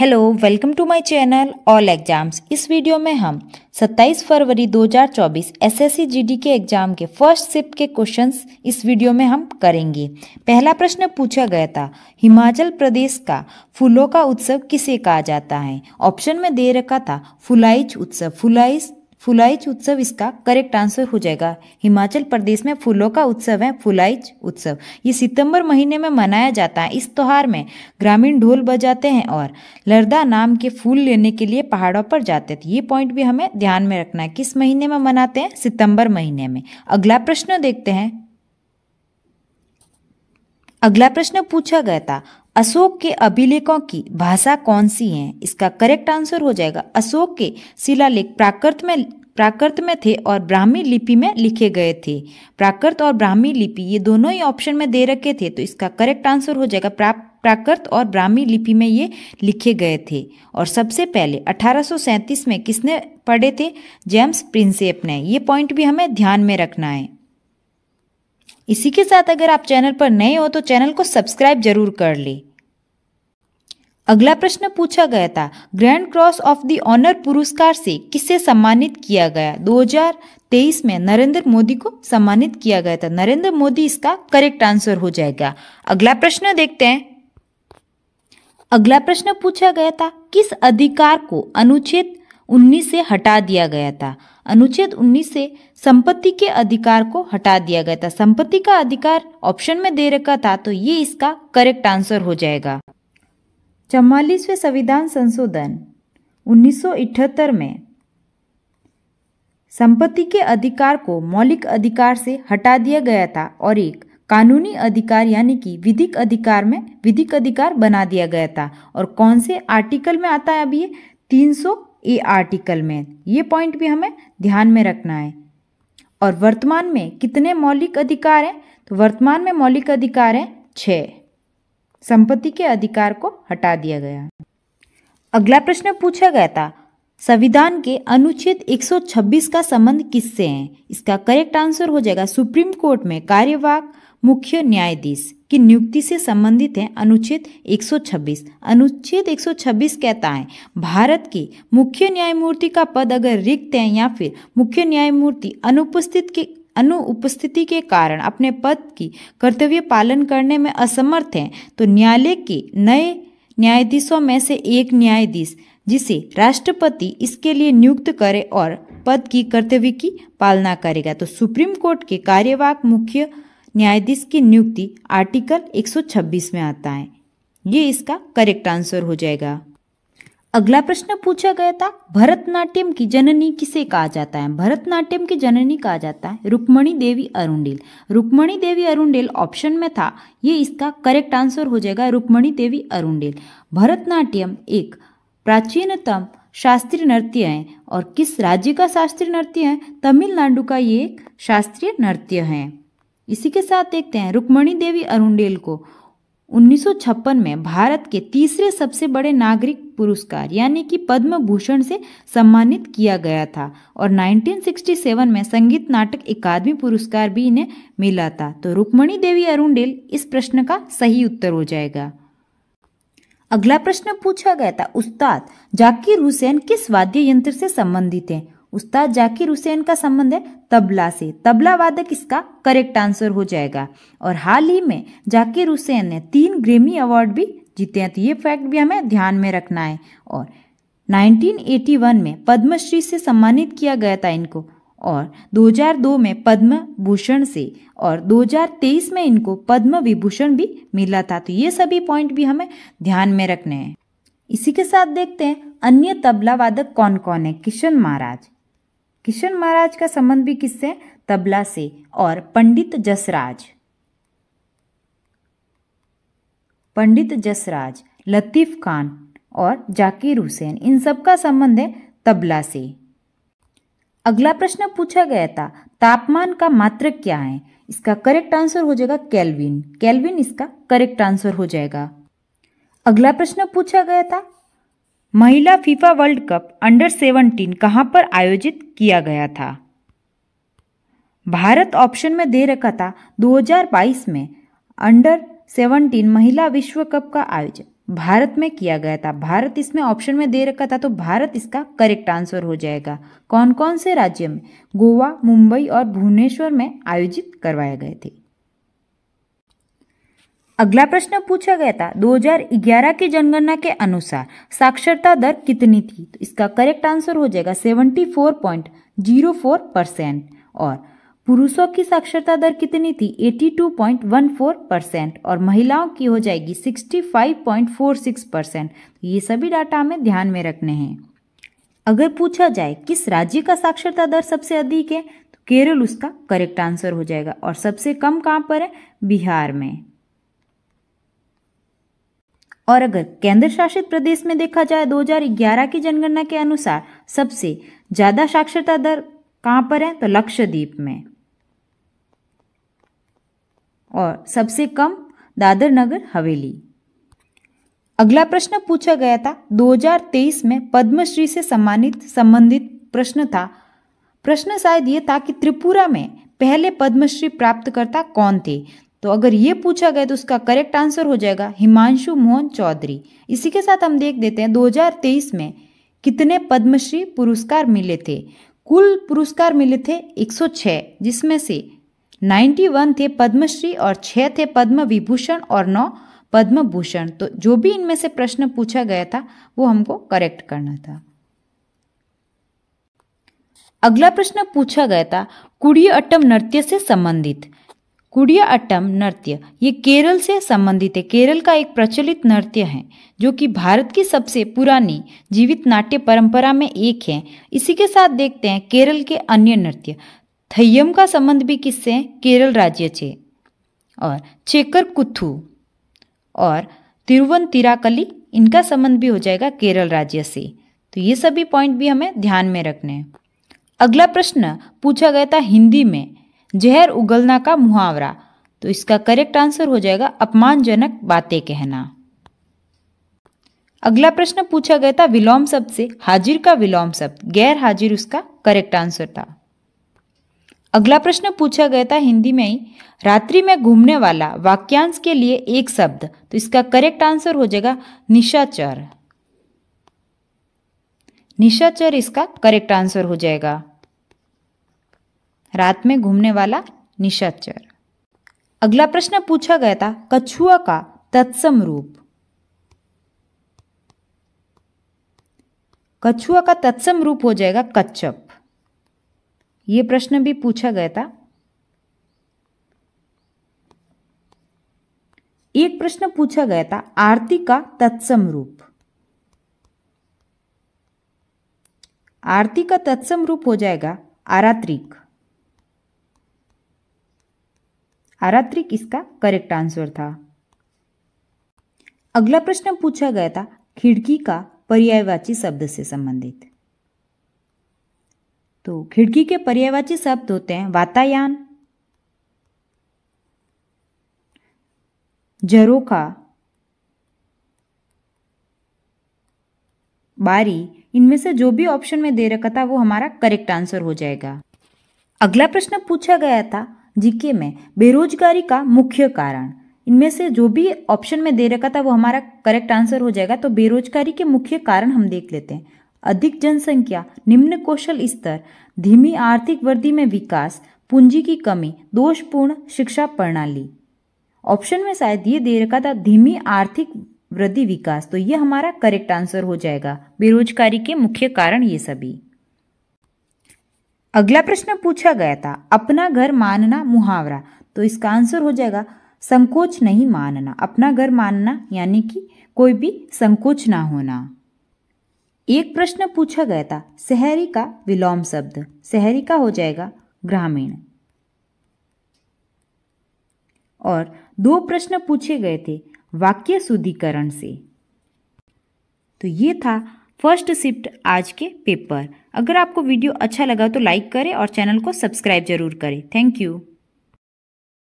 hello welcome to my channel all exams इस video में हम 27 फरवरी 2024 एसएससी जीडी के एग्जाम के फर्स्ट शिफ्ट के क्वेश्चंस इस वीडियो में हम करेंगे पहला प्रश्न पूछा गया था हिमाचल प्रदेश का फूलों का उत्सव किसे कहा जाता है ऑप्शन में दे रखा था फुलाइज उत्सव फुलाइज फुलाइच उत्सव इसका करेक्ट आंसर हो जाएगा हिमाचल प्रदेश में फूलों का उत्सव है फुलाइच उत्सव ये सितंबर महीने में मनाया जाता है इस त्यौहार में ग्रामीण ढोल बजाते हैं और लरदा नाम के फूल लेने के लिए पहाड़ों पर जाते थे ये पॉइंट भी हमें ध्यान में रखना है किस महीने में मनाते हैं सितंबर महीने में अगला प्रश्न देखते हैं अगला प्रश्न पूछा गया था अशोक के अभिलेखों की भाषा कौन सी है इसका करेक्ट आंसर हो जाएगा अशोक के शिलालेख प्राकृत में प्राकृत में थे और ब्राह्मी लिपि में लिखे गए थे प्राकृत और ब्राह्मी लिपि ये दोनों ही ऑप्शन में दे रखे थे तो इसका करेक्ट आंसर हो जाएगा प्राकृत और ब्राह्मी लिपि में ये लिखे गए थे और सबसे पहले 1837 में किसने पढ़े थे जेम्स प्रिंसेप ने ये पॉइंट भी हमें ध्यान में रखना है इसी के साथ अगर आप चैनल पर नए हो तो चैनल को सब्सक्राइब जरूर कर लें अगला प्रश्न पूछा गया था Grand Cross of the Honour पुरस्कार से किसे सम्मानित किया गया 2023 में नरेंद्र मोदी को सम्मानित किया गया था नरेंद्र मोदी इसका करेक्ट आंसर हो जाएगा अगला प्रश्न देखते हैं अगला प्रश्न पूछा गया था किस अधिकार को अनुच्छेद 19 से हटा दिया गया था अनुच्छेद 19 से संपत्ति के अधिकार को हटा दिया गया था संपत्ति का अधिकार ऑप्शन में दे रखा था तो ये इसका करेक्ट आंसर हो जाएगा चवालीसवें संविधान संशोधन 1978 में संपत्ति के अधिकार को मौलिक अधिकार से हटा दिया गया था और एक कानूनी अधिकार यानी कि विधिक अधिकार में विधिक अधिकार बना दिया गया था और कौन से आर्टिकल में आता है अब ये 300 ए आर्टिकल में ये पॉइंट भी हमें ध्यान में रखना है और वर्तमान में कितने मौलिक अधिकार हैं तो वर्तमान में मौलिक अधिकार हैं छः संपत्ति के अधिकार को हटा दिया गया अगला प्रश्न पूछा गया था संविधान के अनुच्छेद 126 का संबंध किससे है इसका करेक्ट आंसर हो जाएगा सुप्रीम कोर्ट में कार्यवाहक मुख्य न्यायाधीश की नियुक्ति से संबंधित है अनुच्छेद 126 अनुच्छेद 126 कहता है भारत के मुख्य न्यायमूर्ति का पद अगर रिक्त है या फिर मुख्य न्यायमूर्ति अनुपस्थित के अनुपस्थिति के कारण अपने पद की कर्तव्य पालन करने में असमर्थ हैं तो न्यायालय के नए न्यायाधीशों में से एक न्यायाधीश जिसे राष्ट्रपति इसके लिए नियुक्त करे और पद की कर्तव्य की पालना करेगा तो सुप्रीम कोर्ट के कार्यवाहक मुख्य न्यायाधीश की नियुक्ति आर्टिकल 126 में आता है ये इसका करेक्ट आंसर हो जाएगा अगला प्रश्न पूछा गया था भरतनाट्यम की जननी किसे कहा जाता है भरतनाट्यम की जननी कहा जाता है Rukmini Devi Arundale Rukmini Devi Arundale option में था ये इसका करेक्ट आंसर हो जाएगा रुक्मणी देवी अरुणडेल भरतनाट्यम एक प्राचीनतम शास्त्रीय नृत्य है और किस राज्य का शास्त्रीय नृत्य है तमिलनाडु का ये एक शास्त्रीय नृत्य है इसी के साथ देखते हैं रुक्मणी देवी अरुणडेल को 1956 में भारत के तीसरे सबसे बड़े नागरिक पुरस्कार यानी कि पद्म भूषण से सम्मानित किया गया था और 1967 में संगीत नाटक अकादमी पुरस्कार भी इन्हें मिला था तो रुक्मणी देवी अरुणेल इस प्रश्न का सही उत्तर हो जाएगा अगला प्रश्न पूछा गया था उस्ताद जाकिर हुसैन किस वाद्य यंत्र से संबंधित हैं उस्ताद जाकिर हुसैन का संबंध है तबला से तबला वादक इसका करेक्ट आंसर हो जाएगा और हाल ही में जाकिर हुसैन ने तीन ग्रेमी अवार्ड भी जीते हैं तो ये फैक्ट भी हमें ध्यान में रखना है और 1981 में पद्मश्री से सम्मानित किया गया था इनको और 2002 में पद्म भूषण से और 2023 में इनको पद्म विभूषण भी मिला था तो ये सभी पॉइंट भी हमें ध्यान में रखने हैं इसी के साथ देखते हैं अन्य तबला वादक कौन कौन है किशन महाराज किशन महाराज का संबंध भी किससे तबला से और पंडित जसराज पंडित जसराज लतीफ़ खान और जाकिर हुसैन इन सब का संबंध है तबला से अगला प्रश्न पूछा गया था तापमान का मात्रक क्या है इसका करेक्ट आंसर हो जाएगा कैलविन कैलविन इसका करेक्ट आंसर हो जाएगा अगला प्रश्न पूछा गया था महिला फीफा वर्ल्ड कप अंडर 17 कहां पर आयोजित किया गया था भारत ऑप्शन में दे रखा था 2022 में अंडर 17 महिला विश्व कप का आयोजन भारत में किया गया था भारत इसमें ऑप्शन में दे रखा था तो भारत इसका करेक्ट आंसर हो जाएगा कौन कौन से राज्य में गोवा मुंबई और भुवनेश्वर में आयोजित करवाए गए थे अगला प्रश्न पूछा गया था 2011 की जनगणना के अनुसार साक्षरता दर कितनी थी तो इसका करेक्ट आंसर हो जाएगा 74.04 परसेंट और पुरुषों की साक्षरता दर कितनी थी 82.14 परसेंट और महिलाओं की हो जाएगी 65.46 परसेंट तो ये सभी डाटा हमें ध्यान में रखने हैं अगर पूछा जाए किस राज्य का साक्षरता दर सबसे अधिक है तो केरल उसका करेक्ट आंसर हो जाएगा और सबसे कम कहाँ पर है बिहार में और अगर केंद्र शासित प्रदेश में देखा जाए 2011 की जनगणना के अनुसार सबसे ज़्यादा साक्षरता दर कहां पर है तो लक्षद्वीप में और सबसे कम दादर नगर हवेली अगला प्रश्न पूछा गया था 2023 में पद्मश्री से सम्मानित संबंधित प्रश्न था प्रश्न शायद ये था कि त्रिपुरा में पहले पद्मश्री प्राप्तकर्ता कौन थे तो अगर ये पूछा गया तो उसका करेक्ट आंसर हो जाएगा हिमांशु मोहन चौधरी इसी के साथ हम देख देते हैं 2023 में कितने पद्मश्री पुरस्कार मिले थे कुल पुरस्कार मिले थे 106 जिसमें से 91 थे पद्मश्री और 6 थे पद्म विभूषण और 9 पद्म भूषण तो जो भी इनमें से प्रश्न पूछा गया था वो हमको करेक्ट करना था अगला प्रश्न पूछा गया था कुड़ी अट्टम नृत्य से संबंधित कुड़िया अट्टम नृत्य ये केरल से संबंधित है केरल का एक प्रचलित नृत्य है जो कि भारत की सबसे पुरानी जीवित नाट्य परंपरा में एक है इसी के साथ देखते हैं केरल के अन्य नृत्य थैयम का संबंध भी किससे केरल राज्य से और चेकर कुथु और तिराकली इनका संबंध भी हो जाएगा केरल राज्य से तो ये सभी पॉइंट भी हमें ध्यान में रखने हैं अगला प्रश्न पूछा गया था हिंदी में जहर उगलना का मुहावरा तो इसका करेक्ट आंसर हो जाएगा अपमानजनक बातें कहना अगला प्रश्न पूछा गया था विलोम शब्द से हाजिर का विलोम शब्द गैर हाजिर उसका करेक्ट आंसर था अगला प्रश्न पूछा गया था हिंदी में ही रात्रि में घूमने वाला वाक्यांश के लिए एक शब्द तो इसका करेक्ट आंसर हो जाएगा निशाचर निशाचर इसका करेक्ट आंसर हो जाएगा रात में घूमने वाला निशाचर अगला प्रश्न पूछा गया था कछुआ का तत्सम रूप कछुआ का तत्सम रूप हो जाएगा कच्चप यह प्रश्न भी पूछा गया था एक प्रश्न पूछा गया था आरती का तत्सम रूप आरती का तत्सम रूप हो जाएगा आरात्रिक आरात्रिक इसका करेक्ट आंसर था अगला प्रश्न पूछा गया था खिड़की का पर्यायवाची शब्द से संबंधित तो खिड़की के पर्यायवाची शब्द होते हैं वातायान जरोखा बारी इनमें से जो भी ऑप्शन में दे रखा था वो हमारा करेक्ट आंसर हो जाएगा अगला प्रश्न पूछा गया था जीके में बेरोजगारी का मुख्य कारण इनमें से जो भी ऑप्शन में दे रखा था वो हमारा करेक्ट आंसर हो जाएगा तो बेरोजगारी के मुख्य कारण हम देख लेते हैं अधिक जनसंख्या निम्न कौशल स्तर धीमी आर्थिक वृद्धि में विकास पूंजी की कमी दोषपूर्ण शिक्षा प्रणाली ऑप्शन में शायद ये दे रखा था धीमी आर्थिक वृद्धि विकास तो ये हमारा करेक्ट आंसर हो जाएगा बेरोजगारी के मुख्य कारण ये सभी अगला प्रश्न पूछा गया था अपना घर मानना मुहावरा तो इसका आंसर हो जाएगा संकोच नहीं मानना अपना घर मानना यानी कि कोई भी संकोच ना होना एक प्रश्न पूछा गया था शहरी का विलोम शब्द शहरी का हो जाएगा ग्रामीण और दो प्रश्न पूछे गए थे वाक्य शुद्धिकरण से तो ये था फर्स्ट शिफ्ट आज के पेपर अगर आपको वीडियो अच्छा लगा तो लाइक करें और चैनल को सब्सक्राइब जरूर करें थैंक यू